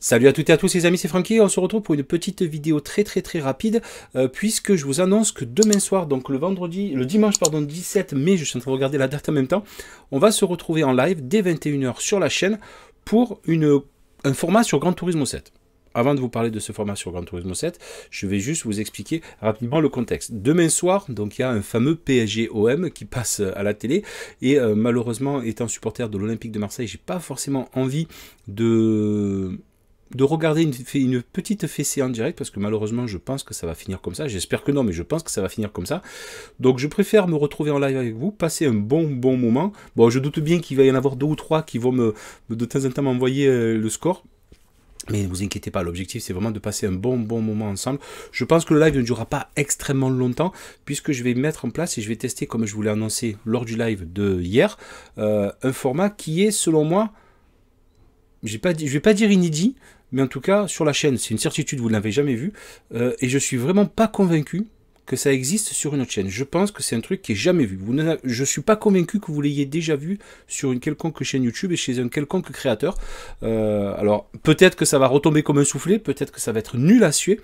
Salut à toutes et à tous les amis, c'est Francky, on se retrouve pour une petite vidéo très très très rapide euh, puisque je vous annonce que demain soir, donc le vendredi, le dimanche pardon 17 mai, je suis en train de regarder la date en même temps, on va se retrouver en live dès 21h sur la chaîne pour une, un format sur Grand Turismo 7 avant de vous parler de ce format sur Grand Turismo 7, je vais juste vous expliquer rapidement le contexte. Demain soir, donc il y a un fameux PSG OM qui passe euh, à la télé et euh, malheureusement étant supporter de l'Olympique de Marseille, j'ai pas forcément envie de de regarder une, petite fessée en direct, parce que malheureusement, je pense que ça va finir comme ça. J'espère que non, mais je pense que ça va finir comme ça. Donc, je préfère me retrouver en live avec vous, passer un bon, bon moment. Bon, je doute bien qu'il va y en avoir deux ou trois qui vont me, de temps en temps m'envoyer euh, le score. Mais ne vous inquiétez pas, l'objectif c'est vraiment de passer un bon bon moment ensemble. Je pense que le live ne durera pas extrêmement longtemps puisque je vais mettre en place et je vais tester, comme je vous l'ai annoncé lors du live de hier, euh, un format qui est selon moi, je ne vais pas dire inédit, mais en tout cas sur la chaîne, c'est une certitude, vous ne l'avez jamais vu, euh, et je suis vraiment pas convaincu que ça existe sur une autre chaîne. Je pense que c'est un truc qui est jamais vu. Je ne, je suis pas convaincu que vous l'ayez déjà vu sur une quelconque chaîne YouTube et chez un quelconque créateur. Euh, alors peut-être que ça va retomber comme un soufflet, peut-être que ça va être nul à suer.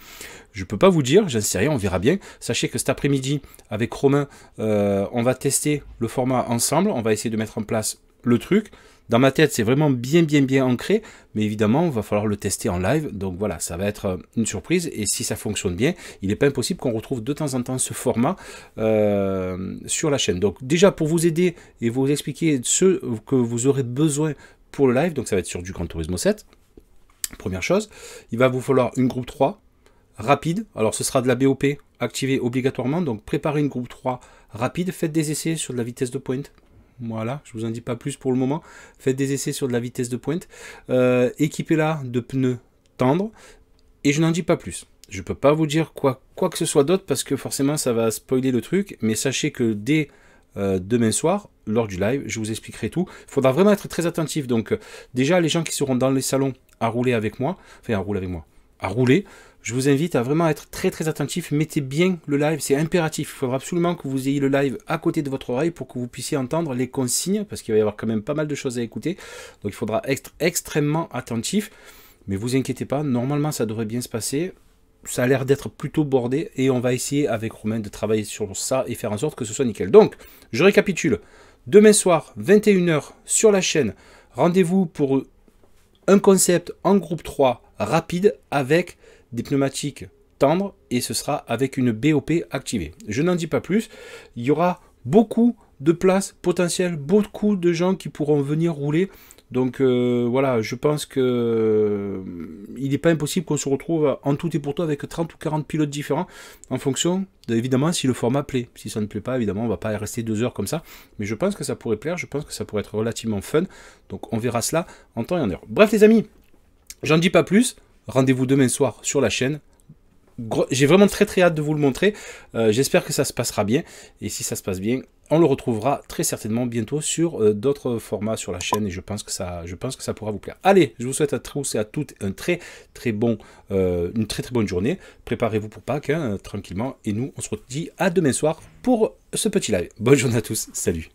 Je peux pas vous dire, j'en sais rien, on verra bien. Sachez que cet après-midi, avec Romain, euh, on va tester le format ensemble. On va essayer de mettre en place le truc. Dans ma tête, c'est vraiment bien, bien, bien ancré, mais évidemment, il va falloir le tester en live. Donc voilà, ça va être euh, une surprise. Et si ça fonctionne bien, il n'est pas impossible qu'on retrouve de temps en temps ce format euh, sur la chaîne. Donc déjà, pour vous aider et vous expliquer ce que vous aurez besoin pour le live, donc ça va être sur du Grand Turismo 7, première chose, il va vous falloir une groupe 3 rapide. Alors ce sera de la BOP activée obligatoirement, donc préparez une groupe 3 rapide, faites des essais sur de la vitesse de pointe, voilà, je vous en dis pas plus pour le moment. Faites des essais sur de la vitesse de pointe. Euh, équipez-la de pneus tendres. Et je n'en dis pas plus. Je peux pas vous dire quoi, quoi que ce soit d'autre parce que forcément ça va spoiler le truc. Mais sachez que dès euh, demain soir, lors du live, je vous expliquerai tout. Il faudra vraiment être très attentif. Donc euh, déjà les gens qui seront dans les salons à rouler avec moi, enfin à rouler avec moi, à rouler, je vous invite à vraiment être très très attentif. Mettez bien le live, c'est impératif. Il faudra absolument que vous ayez le live à côté de votre oreille pour que vous puissiez entendre les consignes, parce qu'il va y avoir quand même pas mal de choses à écouter. Donc il faudra être extrêmement attentif. Mais vous inquiétez pas, normalement ça devrait bien se passer. Ça a l'air d'être plutôt bordé et on va essayer avec Romain de travailler sur ça et faire en sorte que ce soit nickel. Donc, je récapitule. Demain soir, 21h sur la chaîne, rendez-vous pour un concept en groupe 3 rapide avec des pneumatiques tendres et ce sera avec une BOP activée. Je n'en dis pas plus, il y aura beaucoup de places potentielles, beaucoup de gens qui pourront venir rouler. Donc euh, voilà, je pense que euh, il n'est pas impossible qu'on se retrouve en tout et pour tout avec 30 ou 40 pilotes différents, en fonction de, évidemment si le format plaît. Si ça ne plaît pas, évidemment, on va pas rester deux heures comme ça. Mais je pense que ça pourrait plaire, je pense que ça pourrait être relativement fun. Donc on verra cela en temps et en heure. Bref les amis, j'en dis pas plus. Rendez-vous demain soir sur la chaîne. J'ai vraiment très très hâte de vous le montrer. Euh, j'espère que ça se passera bien. Et si ça se passe bien, on le retrouvera très certainement bientôt sur euh, d'autres formats sur la chaîne. Et je pense, que ça, je pense que ça pourra vous plaire. Allez, je vous souhaite à tous et à toutes un très très bon, euh, une très très bonne journée. Préparez-vous pour Pâques hein, tranquillement. Et nous, on se dit à demain soir pour ce petit live. Bonne journée à tous. Salut.